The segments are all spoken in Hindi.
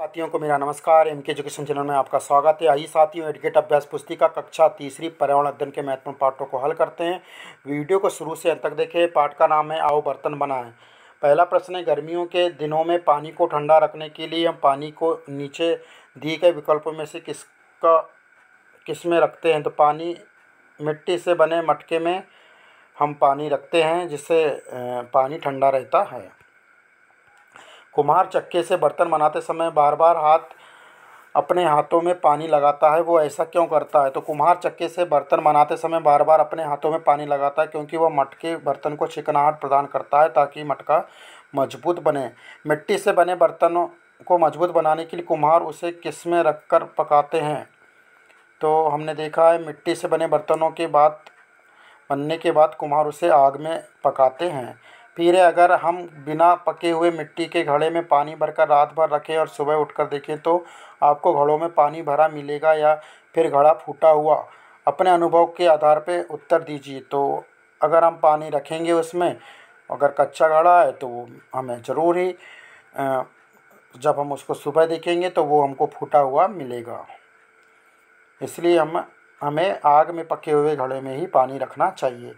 साथियों को मेरा नमस्कार एम के एजुकेशन चैनल में आपका स्वागत है आइए साथियों एडगेट अभ्यास पुस्तिका कक्षा तीसरी पर्यावरण अध्ययन के महत्वपूर्ण पाठों को हल करते हैं वीडियो को शुरू से अंत तक देखें पाठ का नाम है आओ बर्तन बनाएं पहला प्रश्न है गर्मियों के दिनों में पानी को ठंडा रखने के लिए हम पानी को नीचे दिए गए विकल्पों में से किसका किस में रखते हैं तो पानी मिट्टी से बने मटके में हम पानी रखते हैं जिससे पानी ठंडा रहता है कुम्हार चक्के से बर्तन बनाते समय बार बार हाथ अपने हाथों में पानी लगाता है वो ऐसा क्यों करता है तो कुम्हार चक्के से बर्तन बनाते समय बार बार अपने हाथों में पानी लगाता है क्योंकि वह मटके बर्तन को चिकनाहट प्रदान करता है ताकि मटका मजबूत बने मिट्टी से बने बर्तनों को मजबूत बनाने के लिए कुम्हार उसे किस में रख कर पकाते हैं तो हमने देखा है मिट्टी से बने बर्तनों के बाद बनने के बाद कुम्हार उसे आग में पकाते हैं फिर अगर हम बिना पके हुए मिट्टी के घड़े में पानी भरकर रात भर रखें और सुबह उठ कर देखें तो आपको घड़ों में पानी भरा मिलेगा या फिर घड़ा फूटा हुआ अपने अनुभव के आधार पर उत्तर दीजिए तो अगर हम पानी रखेंगे उसमें अगर कच्चा घड़ा है तो वो हमें ज़रूर ही जब हम उसको सुबह देखेंगे तो वो हमको फूटा हुआ मिलेगा इसलिए हम हमें आग में पके हुए घड़े में ही पानी रखना चाहिए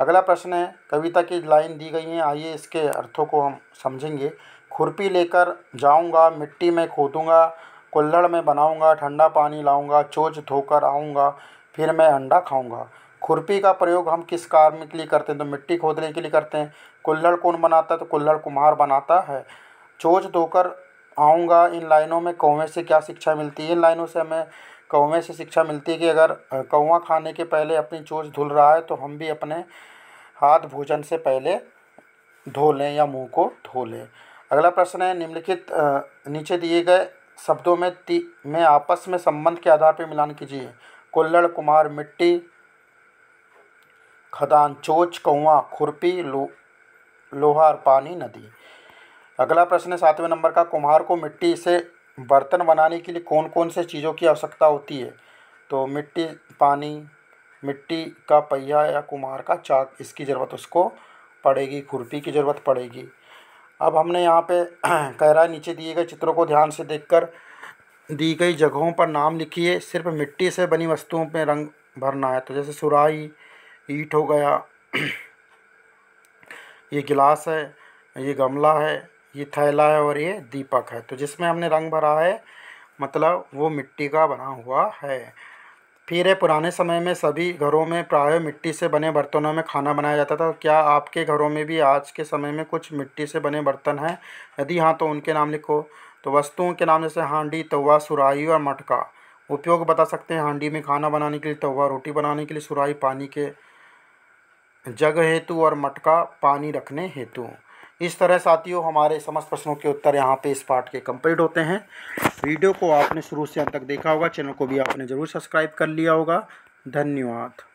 अगला प्रश्न है कविता की लाइन दी गई हैं आइए इसके अर्थों को हम समझेंगे खुरपी लेकर जाऊंगा मिट्टी में खोदूंगा कुल्हड़ में बनाऊंगा ठंडा पानी लाऊंगा चोच धोकर आऊंगा फिर मैं अंडा खाऊंगा खुरपी का प्रयोग हम किस कार्य के लिए करते हैं तो मिट्टी खोदने के लिए करते हैं कुल्हड़ कौन बनाता है तो कुल्हड़ कुम्हार बनाता है चोच धोकर आऊँगा इन लाइनों में कौवें से क्या शिक्षा मिलती है इन लाइनों से हमें कौवे से शिक्षा मिलती है कि अगर कौवा खाने के पहले अपनी चोंच धुल रहा है तो हम भी अपने हाथ भोजन से पहले धो लें या मुंह को धो लें अगला प्रश्न है निम्नलिखित नीचे दिए गए शब्दों में ती में आपस में संबंध के आधार पर मिलान कीजिए कुल्लड़ कुमार मिट्टी खदान चोच कौआ खुरपी लो लोहार पानी नदी अगला प्रश्न है सातवें नंबर का कुम्हार को मिट्टी से बर्तन बनाने के लिए कौन कौन से चीज़ों की आवश्यकता होती है तो मिट्टी पानी मिट्टी का पहिया या कुम्हार का चाक इसकी ज़रूरत उसको पड़ेगी खुरपी की ज़रूरत पड़ेगी अब हमने यहाँ पे कह रहा है नीचे दिए गए चित्रों को ध्यान से देखकर दी गई जगहों पर नाम लिखिए सिर्फ मिट्टी से बनी वस्तुओं पर रंग भरना है तो जैसे सुराही ईट हो गया ये गिलास है ये गमला है ये थैला है और ये दीपक है तो जिसमें हमने रंग भरा है मतलब वो मिट्टी का बना हुआ है फिर है पुराने समय में सभी घरों में प्राय मिट्टी से बने बर्तनों में खाना बनाया जाता था क्या आपके घरों में भी आज के समय में कुछ मिट्टी से बने बर्तन हैं यदि हाँ तो उनके नाम लिखो तो वस्तुओं के नाम जैसे हांडी तवा सुराही और मटका उपयोग बता सकते हैं हांडी में खाना बनाने के लिए तवा रोटी बनाने के लिए सुराही पानी के जग हेतु और मटका पानी रखने हेतु इस तरह साथियों हमारे समस्त प्रश्नों के उत्तर यहाँ पे इस पार्ट के कंप्लीट होते हैं वीडियो को आपने शुरू से अंत तक देखा होगा चैनल को भी आपने ज़रूर सब्सक्राइब कर लिया होगा धन्यवाद